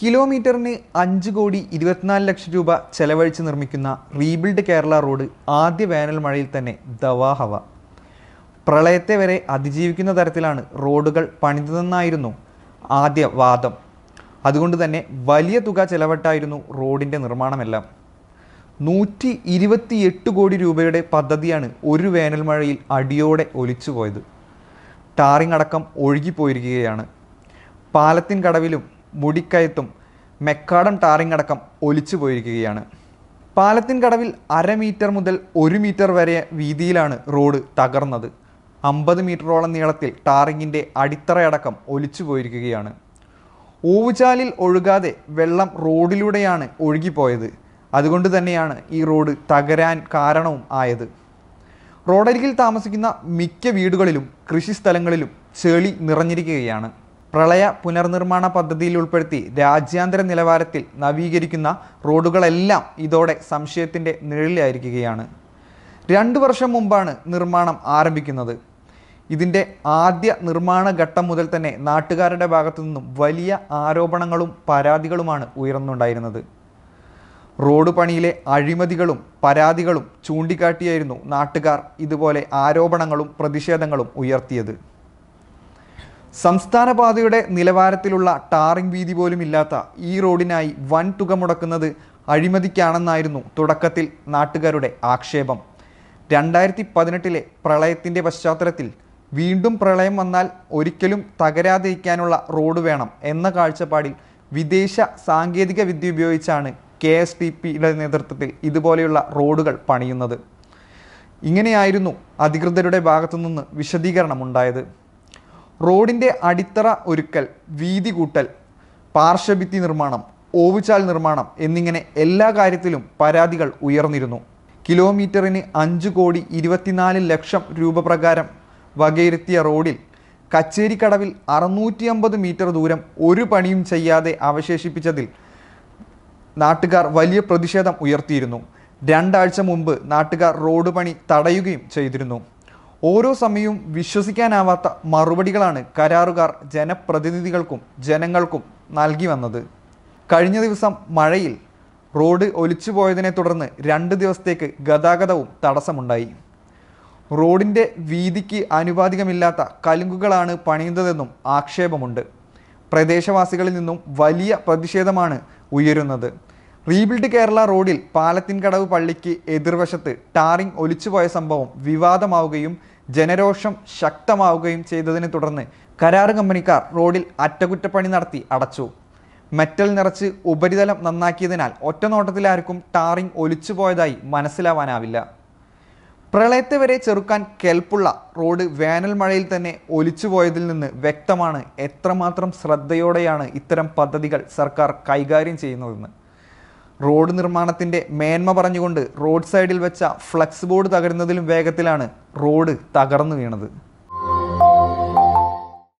കിലോമീറ്ററിന് അഞ്ച് കോടി ഇരുപത്തിനാല് ലക്ഷം രൂപ ചെലവഴിച്ച് നിർമ്മിക്കുന്ന റീബിൽഡ് കേരള റോഡ് ആദ്യ വേനൽ മഴയിൽ തന്നെ ദവാഹവ പ്രളയത്തെ വരെ അതിജീവിക്കുന്ന തരത്തിലാണ് റോഡുകൾ പണിതെന്നായിരുന്നു ആദ്യ വാദം അതുകൊണ്ട് തന്നെ വലിയ തുക ചെലവട്ടായിരുന്നു റോഡിൻ്റെ നിർമ്മാണമെല്ലാം നൂറ്റി ഇരുപത്തി എട്ട് കോടി രൂപയുടെ പദ്ധതിയാണ് ഒരു വേനൽ മഴയിൽ അടിയോടെ ഒലിച്ചുപോയത് ടാറിങ് അടക്കം ഒഴുകിപ്പോയിരിക്കുകയാണ് പാലത്തിൻ കടവിലും മുടിക്കയത്തും മെക്കാടൻ ടാറിംഗ് അടക്കം ഒലിച്ചു പോയിരിക്കുകയാണ് പാലത്തിൻ കടവിൽ അര മീറ്റർ മുതൽ ഒരു മീറ്റർ വരെ വീതിയിലാണ് റോഡ് തകർന്നത് അമ്പത് മീറ്ററോളം നീളത്തിൽ ടാറിങ്ങിൻ്റെ അടിത്തറയടക്കം ഒലിച്ചു പോയിരിക്കുകയാണ് ഓവുചാലിൽ ഒഴുകാതെ വെള്ളം റോഡിലൂടെയാണ് ഒഴുകിപ്പോയത് അതുകൊണ്ട് തന്നെയാണ് ഈ റോഡ് തകരാൻ കാരണവും ആയത് റോഡരികിൽ താമസിക്കുന്ന മിക്ക വീടുകളിലും കൃഷിസ്ഥലങ്ങളിലും ചെളി നിറഞ്ഞിരിക്കുകയാണ് പ്രളയ പുനർനിർമ്മാണ പദ്ധതിയിൽ ഉൾപ്പെടുത്തി രാജ്യാന്തര നിലവാരത്തിൽ നവീകരിക്കുന്ന റോഡുകളെല്ലാം ഇതോടെ സംശയത്തിൻ്റെ നിഴലിലായിരിക്കുകയാണ് രണ്ട് വർഷം മുമ്പാണ് നിർമ്മാണം ആരംഭിക്കുന്നത് ഇതിൻ്റെ ആദ്യ നിർമ്മാണ ഘട്ടം മുതൽ തന്നെ നാട്ടുകാരുടെ ഭാഗത്തു നിന്നും വലിയ ആരോപണങ്ങളും പരാതികളുമാണ് ഉയർന്നുണ്ടായിരുന്നത് റോഡ് പണിയിലെ അഴിമതികളും പരാതികളും ചൂണ്ടിക്കാട്ടിയായിരുന്നു നാട്ടുകാർ ഇതുപോലെ ആരോപണങ്ങളും പ്രതിഷേധങ്ങളും ഉയർത്തിയത് സംസ്ഥാന പാതയുടെ നിലവാരത്തിലുള്ള ടാറിംഗ് വീതി പോലും ഇല്ലാത്ത ഈ റോഡിനായി വൻ തുക മുടക്കുന്നത് അഴിമതിക്കാണെന്നായിരുന്നു തുടക്കത്തിൽ നാട്ടുകാരുടെ ആക്ഷേപം രണ്ടായിരത്തി പതിനെട്ടിലെ പ്രളയത്തിൻ്റെ പശ്ചാത്തലത്തിൽ വീണ്ടും പ്രളയം വന്നാൽ ഒരിക്കലും തകരാതിരിക്കാനുള്ള റോഡ് വേണം എന്ന കാഴ്ചപ്പാടിൽ വിദേശ സാങ്കേതിക വിദ്യ ഉപയോഗിച്ചാണ് കെ എസ് ടി പിയുടെ നേതൃത്വത്തിൽ ഇതുപോലെയുള്ള റോഡുകൾ പണിയുന്നത് ഇങ്ങനെയായിരുന്നു അധികൃതരുടെ ഭാഗത്തുനിന്ന് വിശദീകരണമുണ്ടായത് റോഡിൻ്റെ അടിത്തറ ഒരുക്കൽ വീതി കൂട്ടൽ പാർശ്വഭിത്തി നിർമ്മാണം ഓവുചാൽ നിർമ്മാണം എന്നിങ്ങനെ എല്ലാ കാര്യത്തിലും പരാതികൾ ഉയർന്നിരുന്നു കിലോമീറ്ററിന് അഞ്ച് കോടി ഇരുപത്തിനാല് ലക്ഷം രൂപ പ്രകാരം വകയിരുത്തിയ റോഡിൽ കച്ചേരിക്കടവിൽ അറുന്നൂറ്റി അമ്പത് മീറ്റർ ദൂരം ഒരു പണിയും ചെയ്യാതെ അവശേഷിപ്പിച്ചതിൽ നാട്ടുകാർ വലിയ പ്രതിഷേധം ഉയർത്തിയിരുന്നു രണ്ടാഴ്ച മുമ്പ് നാട്ടുകാർ റോഡ് പണി തടയുകയും ചെയ്തിരുന്നു ഓരോ സമയവും വിശ്വസിക്കാനാവാത്ത മറുപടികളാണ് കരാറുകാർ ജനപ്രതിനിധികൾക്കും ജനങ്ങൾക്കും നൽകി വന്നത് കഴിഞ്ഞ ദിവസം മഴയിൽ റോഡ് ഒലിച്ചു പോയതിനെ തുടർന്ന് രണ്ട് ദിവസത്തേക്ക് ഗതാഗതവും തടസ്സമുണ്ടായി റോഡിൻ്റെ വീതിക്ക് ആനുപാതികമില്ലാത്ത കലുങ്കുകളാണ് പണിയുന്നതെന്നും ആക്ഷേപമുണ്ട് പ്രദേശവാസികളിൽ നിന്നും വലിയ പ്രതിഷേധമാണ് ഉയരുന്നത് റീബിൽഡ് കേരള റോഡിൽ പാലത്തിൻകടവ് പള്ളിക്ക് എതിർവശത്ത് ടാറിംഗ് ഒലിച്ചുപോയ സംഭവം വിവാദമാവുകയും ജനരോഷം ശക്തമാവുകയും ചെയ്തതിനെ തുടർന്ന് കരാറ് കമ്പനിക്കാർ റോഡിൽ അറ്റകുറ്റപ്പണി നടത്തി അടച്ചു മെറ്റൽ നിറച്ച് ഉപരിതലം നന്നാക്കിയതിനാൽ ഒറ്റനോട്ടത്തിലാർക്കും ടാറിംഗ് ഒലിച്ചുപോയതായി മനസ്സിലാവാനാവില്ല പ്രളയത്തെ വരെ ചെറുക്കാൻ കെൽപ്പുള്ള റോഡ് വേനൽ മഴയിൽ തന്നെ ഒലിച്ചുപോയതിൽ നിന്ന് വ്യക്തമാണ് എത്രമാത്രം ശ്രദ്ധയോടെയാണ് ഇത്തരം പദ്ധതികൾ സർക്കാർ കൈകാര്യം ചെയ്യുന്നതെന്ന് റോഡ് നിർമ്മാണത്തിൻ്റെ മേന്മ പറഞ്ഞുകൊണ്ട് റോഡ് സൈഡിൽ വെച്ച ഫ്ലക്സ് ബോർഡ് തകരുന്നതിലും വേഗത്തിലാണ് റോഡ് തകർന്നു വീണത്